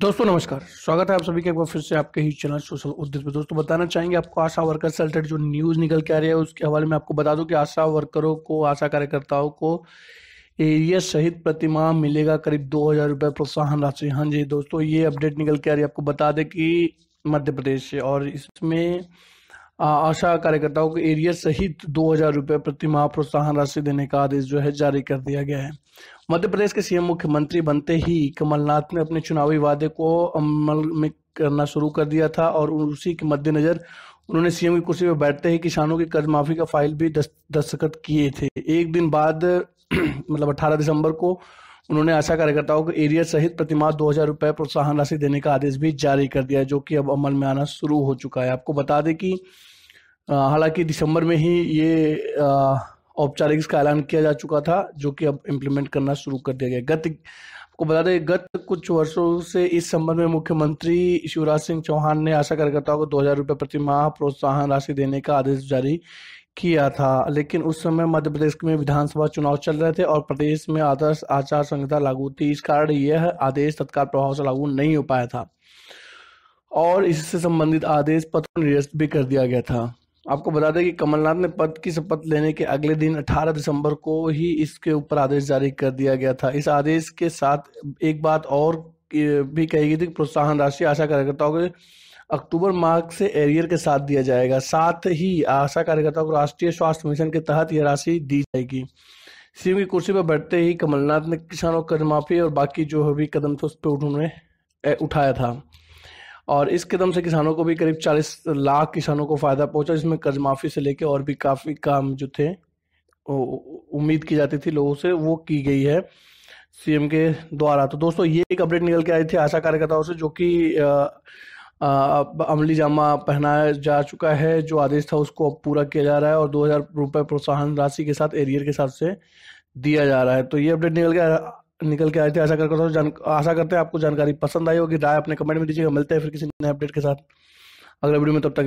दोस्तों नमस्कार स्वागत है आप सभी के एक बार फिर से आपके ही चैनल सोशल उद्योग पर दोस्तों बताना चाहेंगे आपको आशा वर्कर से रिलेटेड जो न्यूज़ निकल के आ रही है उसके हवाले में आपको बता दूं कि आशा वर्करों को आशा कार्यकर्ताओं को एरिया सहित प्रतिमा मिलेगा करीब दो हज़ार रुपये प्रोत्साहन राशि हाँ जी दोस्तों ये अपडेट निकल के आ रही है आपको बता दें कि मध्य प्रदेश से और इसमें आशा कार्यकर्ताओं के एरियर सहित दो हजार रुपये प्रति माह प्रोत्साहन राशि देने का आदेश जो है जारी कर दिया गया है मध्य प्रदेश के सीएम मुख्यमंत्री बनते ही कमलनाथ ने अपने चुनावी वादे को अमल में करना शुरू कर दिया था और उसी के मद्देनजर उन्होंने सीएम की कुर्सी पर बैठते ही किसानों की कर्ज माफी का फाइल भी दस्तखत किए थे एक दिन बाद मतलब अठारह दिसंबर को उन्होंने आशा कार्यकर्ताओं को एरियर सहित प्रतिमाह दो हजार रुपये प्रोत्साहन राशि देने का आदेश भी जारी कर दिया जो कि अब अमल में आना शुरू हो चुका है आपको बता दें कि हालांकि दिसंबर में ही ये औपचारिक इसका ऐलान किया जा चुका था जो कि अब इम्प्लीमेंट करना शुरू कर दिया गया गत आपको बता दें गत कुछ वर्षों से इस संबंध में मुख्यमंत्री शिवराज सिंह चौहान ने आशा कार्यकर्ताओं को दो हजार रुपये प्रति माह प्रोत्साहन राशि देने का आदेश जारी किया था लेकिन उस समय मध्य प्रदेश में विधानसभा चुनाव चल रहे थे और प्रदेश में आदर्श आचार संहिता लागू थी इस कारण यह आदेश तत्काल प्रभाव से लागू नहीं हो पाया था और इससे संबंधित आदेश पत्र निरस्त भी कर दिया गया था आपको बता दें कि कमलनाथ ने पद की शपथ लेने के अगले दिन 18 दिसंबर को ही इसके ऊपर आदेश जारी कर दिया गया था इस आदेश के साथ एक बात और भी कही गई थी प्रोत्साहन राशि आशा कार्यकर्ताओं को अक्टूबर माह से एरियर के साथ दिया जाएगा साथ ही आशा कार्यकर्ताओं को राष्ट्रीय स्वास्थ्य मिशन के तहत यह राशि दी जाएगी सीएम की कुर्सी पर बैठते ही कमलनाथ ने किसानों कर्ज माफी और बाकी जो भी कदम थे उस पर उन्होंने उठाया था और इस कदम से किसानों को भी करीब 40 लाख किसानों को फ़ायदा पहुंचा जिसमें कर्ज माफ़ी से लेकर और भी काफ़ी काम जो थे उम्मीद की जाती थी लोगों से वो की गई है सीएम के द्वारा तो दोस्तों ये एक अपडेट निकल के आई थी आशा कार्यकर्ताओं से जो कि अमली जामा पहनाया जा चुका है जो आदेश था उसको अब पूरा किया जा रहा है और दो हज़ार रुपये प्रोत्साहन राशि के साथ एरियर के हिसाब से दिया जा रहा है तो ये अपडेट निकल के निकल के आए थे आशा कर करता हूँ जान आशा करते हैं आपको जानकारी पसंद आई होगी राय अपने कमेंट में दीजिएगा मिलते हैं फिर किसी नए अपडेट के साथ अगले वीडियो में तब तक